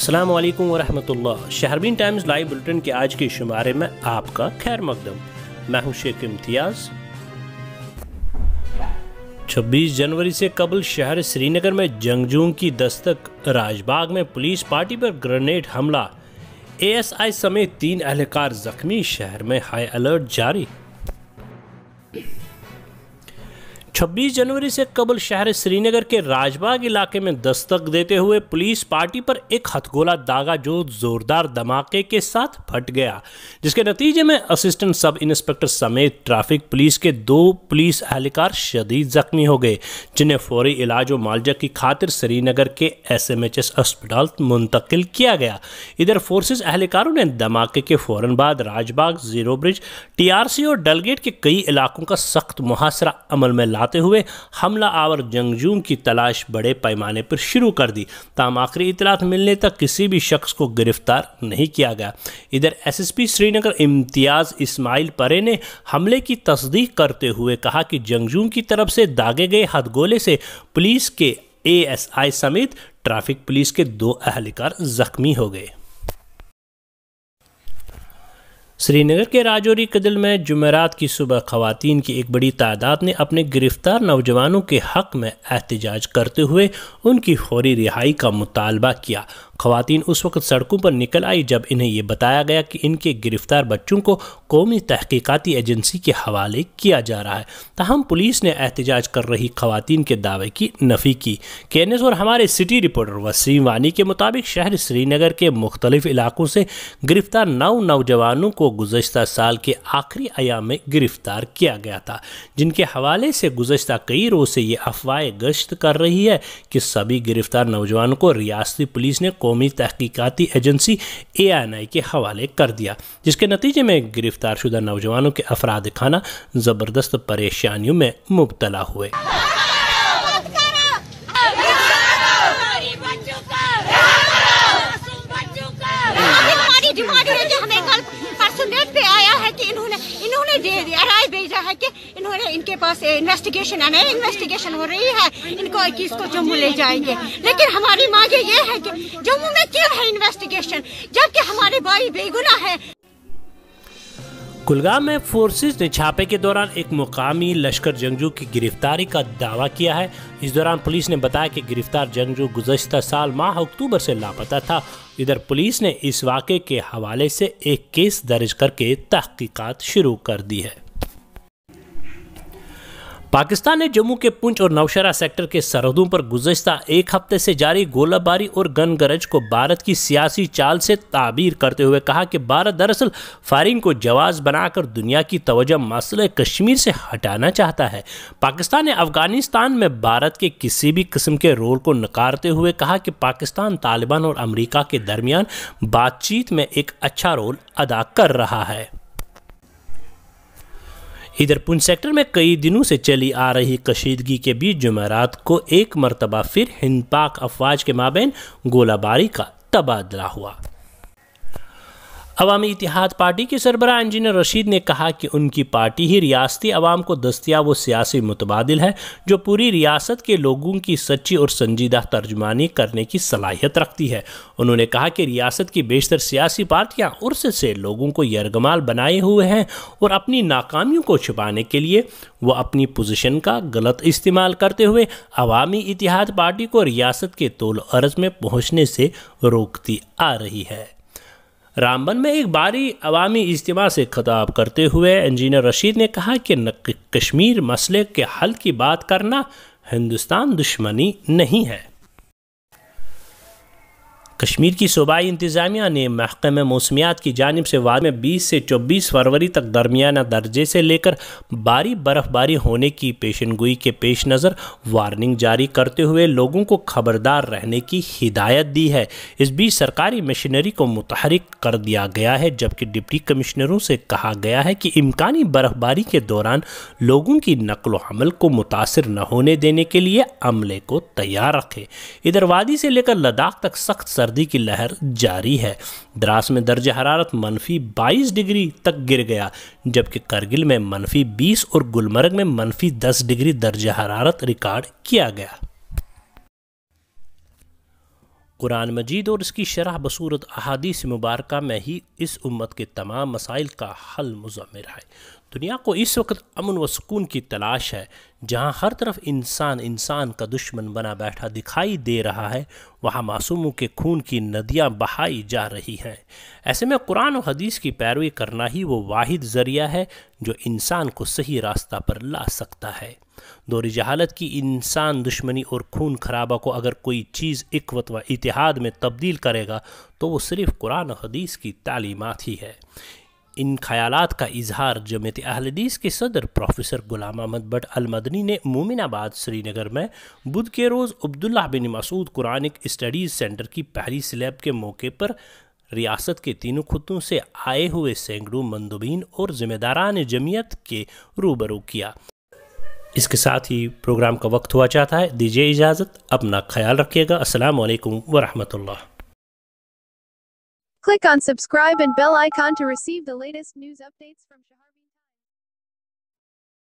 असलम वरहमतुल्लाह शहरबीन Times Live bulletin के आज के शुमारे में आपका खैर मकदम मैं हूं शेख इम्तियाज़ 26 जनवरी से कबल शहर श्रीनगर में जंगजूंग की दस्तक राजबाग में पुलिस पार्टी पर ग्रेनेड हमला एएसआई समेत तीन अहलकार जख्मी शहर में हाई अलर्ट जारी 26 जनवरी से कबल शहर श्रीनगर के राजबाग इलाके में दस्तक देते हुए पुलिस पार्टी पर एक हथगोला दागा जो जोरदार धमाके के साथ फट गया जिसके नतीजे में असिस्टेंट सब इंस्पेक्टर समेत ट्रैफिक पुलिस के दो पुलिस एहलकार शदीद जख्मी हो गए जिन्हें फौरी इलाज और मालजा की खातिर श्रीनगर के एस एम एच एस अस्पताल मुंतकिल किया गया इधर फोर्सेज एहलकारों ने धमाके के फौरन बाद Rajbagh zero bridge T R C और डलगेट के कई इलाकों का सख्त मुहासरा अमल में लाता बताते हुए हमला आवर जंगजू की तलाश बड़े पैमाने पर शुरू कर दी ताम आखिरी इतलात मिलने तक किसी भी शख्स को गिरफ्तार नहीं किया गया इधर एसएसपी श्रीनगर इम्तियाज़ इस्माइल परे ने हमले की तस्दीक करते हुए कहा कि जंगजू की तरफ से दागे गए हथगोले से पुलिस के एएसआई समेत ट्रैफिक पुलिस के दो अहलकार जख्मी हो गए श्रीनगर के राजौरी कदल में जुमेरात की सुबह खातन की एक बड़ी तादाद ने अपने गिरफ्तार नौजवानों के हक में एहतजाज करते हुए उनकी फौरी रिहाई का मुतालबा किया खातन उस वक्त सड़कों पर निकल आई जब इन्हें यह बताया गया कि इनके गिरफ्तार बच्चों को कौमी तहकीकती एजेंसी के हवाले किया जा रहा है तहम पुलिस ने एहतजाज कर रही खातन के दावे की नफ़ी की के एन एस और हमारे सिटी रिपोर्टर वसीम वानी के मुताबिक शहर श्रीनगर के मुख्तलिफ इलाकों से गिरफ्तार नौ नौजवानों को गुजशत साल के आखिरी अयाम में गिरफ्तार किया गया था जिनके हवाले से गुजशत कई रोज़ से ये अफवाह गश्त कर रही है कि सभी गिरफ्तार नौजवानों को रियासती पुलिस ने कौमी तहकीकती एजेंसी ए एन आई के हवाले कर दिया जिसके नतीजे में गिरफ्तार शुदा नौजवानों के अफराद खाना ज़बरदस्त परेशानियों में मुबतला हुए इनके पास इन्वेस्टिगेशन है नई इन्वेस्टिगेशन हो रही है इनको इसको जम्मू ले जाएंगे लेकिन हमारी मांगे ये है कि जम्मू में क्यों है इन्वेस्टिगेशन जबकि हमारे भाई बेगुना है कुलगाम में फोर्सेस ने छापे के दौरान एक मुकामी लश्कर जंगजू की गिरफ्तारी का दावा किया है इस दौरान पुलिस ने बताया कि गिरफ्तार जंगजू गुजशत साल माह अक्टूबर से लापता था इधर पुलिस ने इस वाक़े के हवाले से एक केस दर्ज करके तहकीकात शुरू कर दी है पाकिस्तान ने जम्मू के पुंछ और नौशरा सेक्टर के सरहदों पर गुजशत एक हफ्ते से जारी गोलाबारी और गन गरज को भारत की सियासी चाल से ताबीर करते हुए कहा कि भारत दरअसल फायरिंग को जवाज बनाकर दुनिया की तवज्जो मसले कश्मीर से हटाना चाहता है पाकिस्तान ने अफगानिस्तान में भारत के किसी भी किस्म के रोल को नकारते हुए कहा कि पाकिस्तान तालिबान और अमरीका के दरमियान बातचीत में एक अच्छा रोल अदा कर रहा है इधर पुंछ सेक्टर में कई दिनों से चली आ रही कशीदगी के बीच जुमेरात को एक मरतबा फिर हिंद पाक अफवाज के माबेन गोलाबारी का तबादला हुआ अवामी इतिहाद पार्टी के सरबरा इंजीनियर रशीद ने कहा कि उनकी पार्टी ही रियासती अवाम को दस्तियाब वो सियासी मुतबादल है जो पूरी रियासत के लोगों की सच्ची और संजीदा तर्जमानी करने की सलाहियत रखती है उन्होंने कहा कि रियासत की बेशतर सियासी पार्टियाँ उर्स से लोगों को यरगमाल बनाए हुए हैं और अपनी नाकामियों को छुपाने के लिए वो अपनी पोजिशन का गलत इस्तेमाल करते हुए अवामी इतिहाद पार्टी को रियासत के तोल अर्ज में पहुँचने से रोकती आ रही है रामबन में एक बारी अवामी इज्तम से खताब करते हुए इंजीनियर रशीद ने कहा कि कश्मीर मसले के हल की बात करना हिंदुस्तान दुश्मनी नहीं है कश्मीर की सूबाई इंतज़ामिया ने महकम मौसमियात की जानब से वाद में बीस से चौबीस फरवरी तक दरमियाना दर्जे से लेकर भारी बर्फबारी होने की पेशन गोई के पेश नज़र वार्निंग जारी करते हुए लोगों को खबरदार रहने की हिदायत दी है इस बीच सरकारी मशीनरी को मुतहरक कर दिया गया है जबकि डिप्टी कमिश्नरों से कहा गया है कि इम्कानी बर्फबारी के दौरान लोगों की नकलो हमल को मुतासर न होने देने के लिए अमले को तैयार रखें इधर वादी से लेकर लद्दाख तक सख्त सर सर्दी की लहर जारी है द्रास में दर्ज हरारत मनफी बाईस डिग्री तक गिर गया जबकि करगिल में मनफी बीस और गुलमर्ग में मनफी दस डिग्री दर्ज हरारत रिकॉर्ड किया गया कुरान मजीद और इसकी शरह बसूरत अहादीस मुबारक में ही इस उम्मत के तमाम मसाइल का हल मुजमिर है दुनिया को इस वक्त अमन व सुकून की तलाश है जहाँ हर तरफ इंसान इंसान का दुश्मन बना बैठा दिखाई दे रहा है वहाँ मासूमों के खून की नदियाँ बहाई जा रही हैं ऐसे में कुरान और हदीस की पैरवी करना ही वो वाहिद ज़रिया है जो इंसान को सही रास्ता पर ला सकता है दौर जहालत की इंसान दुश्मनी और खून खराबा को अगर कोई चीज़ इकवत व इतिहाद में तब्दील करेगा तो वो सिर्फ़ कुरान और हदीस की तालीमत ही है इन ख्यालात का इजहार जमयत अहलदीस के सदर प्रोफेसर गुलाम अहमद भट्ट अलमदनी ने मोमिनाबाद श्रीनगर में बुध के रोज़ Abdullah bin Masood Quranic studies centre की पहली स्लैब के मौके पर रियासत के तीनों खुतों से आए हुए सैकड़ों मंदुबीन और ज़िम्मेदारान जमीयत के रूबरू किया इसके साथ ही प्रोग्राम का वक्त हुआ चाहता है दीजिए इजाज़त अपना ख्याल रखिएगा असल वरहमल Click on subscribe and bell icon to receive the latest news updates from Shahar.